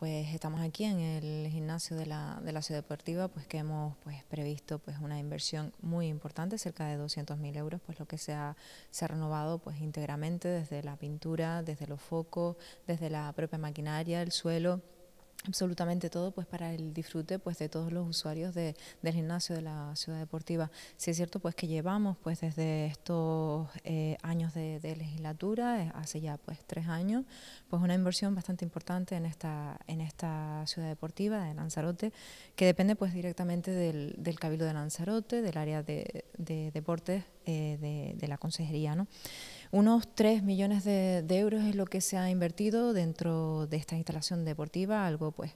pues estamos aquí en el gimnasio de la, de la ciudad deportiva, pues que hemos pues previsto pues una inversión muy importante, cerca de 200.000 euros, pues lo que se ha, se ha renovado pues íntegramente desde la pintura, desde los focos, desde la propia maquinaria, el suelo absolutamente todo pues para el disfrute pues de todos los usuarios de, del gimnasio de la ciudad deportiva Si es cierto pues que llevamos pues desde estos eh, años de, legislatura eh, hace ya pues tres años pues una inversión bastante importante en esta en esta ciudad deportiva de Lanzarote que depende pues directamente del, cabildo de Lanzarote del área de, de deportes eh, de, la consejería. Unos 3 millones de, euros es lo que se ha invertido dentro de esta instalación deportiva, algo pues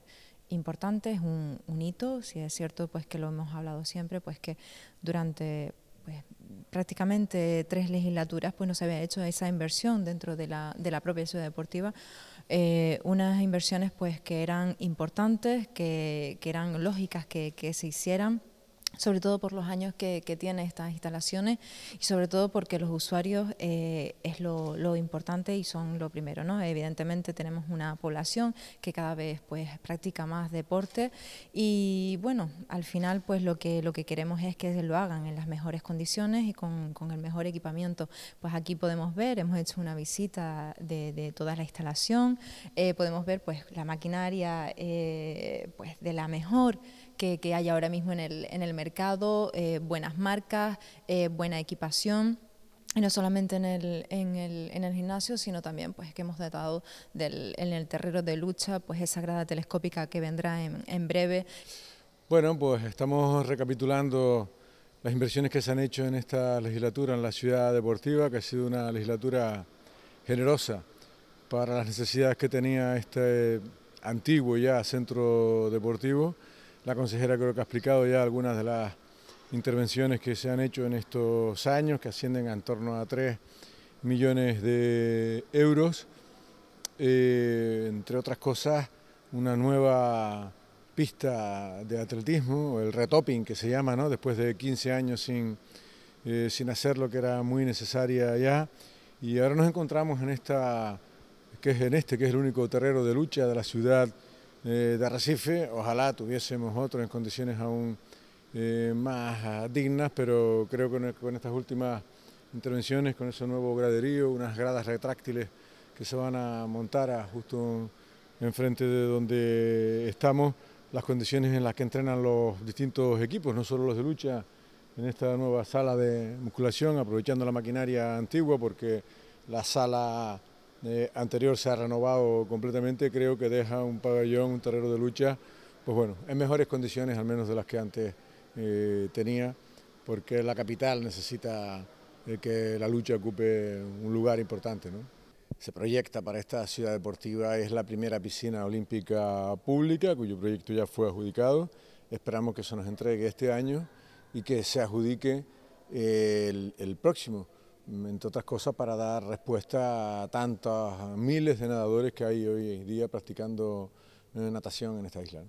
importante, es un, hito, si es cierto pues que lo hemos hablado siempre, pues que durante pues, prácticamente tres legislaturas pues no se había hecho esa inversión dentro de la, de la propia ciudad deportiva, eh, unas inversiones pues que eran importantes, que, eran lógicas que, que se hicieran sobre todo por los años que, tiene estas instalaciones y sobre todo porque los usuarios eh, es lo, importante y son lo primero. ¿no? Evidentemente tenemos una población que cada vez pues, practica más deporte y bueno, al final pues lo que, lo que queremos es que lo hagan en las mejores condiciones y con, el mejor equipamiento. Pues aquí podemos ver, hemos hecho una visita de, de toda la instalación, eh, podemos ver pues la maquinaria eh, pues, de la mejor que, que hay ahora mismo en el, en el mercado mercado, eh, buenas marcas, eh, buena equipación. no solamente en el, gimnasio, sino también pues, que hemos datado en el terreno de lucha pues, esa grada telescópica que vendrá en breve. Bueno, pues estamos recapitulando las inversiones que se han hecho en esta legislatura en la ciudad deportiva, que ha sido una legislatura generosa para las necesidades que tenía este antiguo ya centro deportivo. La consejera creo que ha explicado ya algunas de las intervenciones que se han hecho en estos años, que ascienden a en torno a 3 millones de euros. Eh, entre otras cosas, una nueva pista de atletismo, el retopping que se llama, ¿no? después de 15 años sin, eh, sin hacer lo que era muy necesaria ya. Y ahora nos encontramos en, esta, que es en este, que es el único terreno de lucha de la ciudad eh, de Arrecife. Ojalá tuviésemos otros en condiciones aún eh, más ah, dignas, pero creo que con estas últimas intervenciones, con ese nuevo graderío, unas gradas retráctiles que se van a montar ah, justo enfrente de donde estamos, las condiciones en las que entrenan los distintos equipos, no solo los de lucha, en esta nueva sala de musculación, aprovechando la maquinaria antigua, porque la sala eh, anterior se ha renovado completamente, creo que deja un pabellón, un terreno de lucha, pues bueno, en mejores condiciones al menos de las que antes eh, tenía, porque la capital necesita eh, que la lucha ocupe un lugar importante. ¿no? Se proyecta para esta ciudad deportiva, es la primera piscina olímpica pública, cuyo proyecto ya fue adjudicado, esperamos que se nos entregue este año y que se adjudique el próximo entre otras cosas para dar respuesta a tantos miles de nadadores que hay hoy día practicando eh, natación en esta isla.